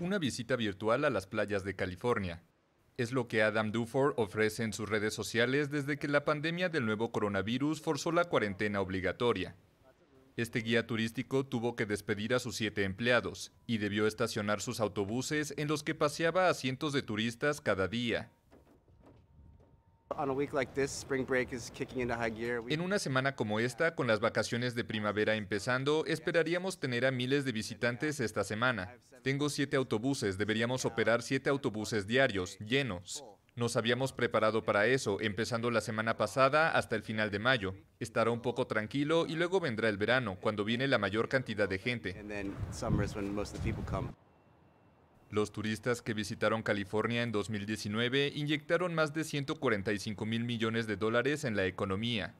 una visita virtual a las playas de California. Es lo que Adam Dufour ofrece en sus redes sociales desde que la pandemia del nuevo coronavirus forzó la cuarentena obligatoria. Este guía turístico tuvo que despedir a sus siete empleados y debió estacionar sus autobuses en los que paseaba a cientos de turistas cada día, en una semana como esta, con las vacaciones de primavera empezando, esperaríamos tener a miles de visitantes esta semana. Tengo siete autobuses, deberíamos operar siete autobuses diarios, llenos. Nos habíamos preparado para eso, empezando la semana pasada hasta el final de mayo. Estará un poco tranquilo y luego vendrá el verano, cuando viene la mayor cantidad de gente. Los turistas que visitaron California en 2019 inyectaron más de 145 mil millones de dólares en la economía,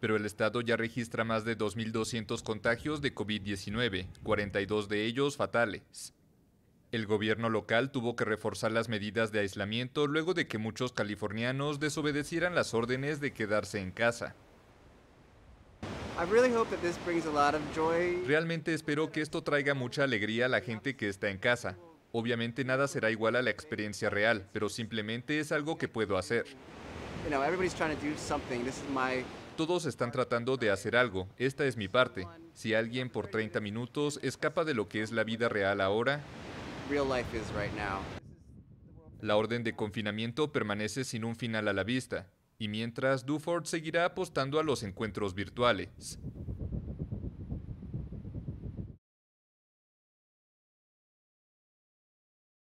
pero el estado ya registra más de 2.200 contagios de COVID-19, 42 de ellos fatales. El gobierno local tuvo que reforzar las medidas de aislamiento luego de que muchos californianos desobedecieran las órdenes de quedarse en casa. Realmente espero que esto traiga mucha alegría a la gente que está en casa, Obviamente nada será igual a la experiencia real, pero simplemente es algo que puedo hacer. Todos están tratando de hacer algo, esta es mi parte. Si alguien por 30 minutos escapa de lo que es la vida real ahora, la orden de confinamiento permanece sin un final a la vista, y mientras Duford seguirá apostando a los encuentros virtuales.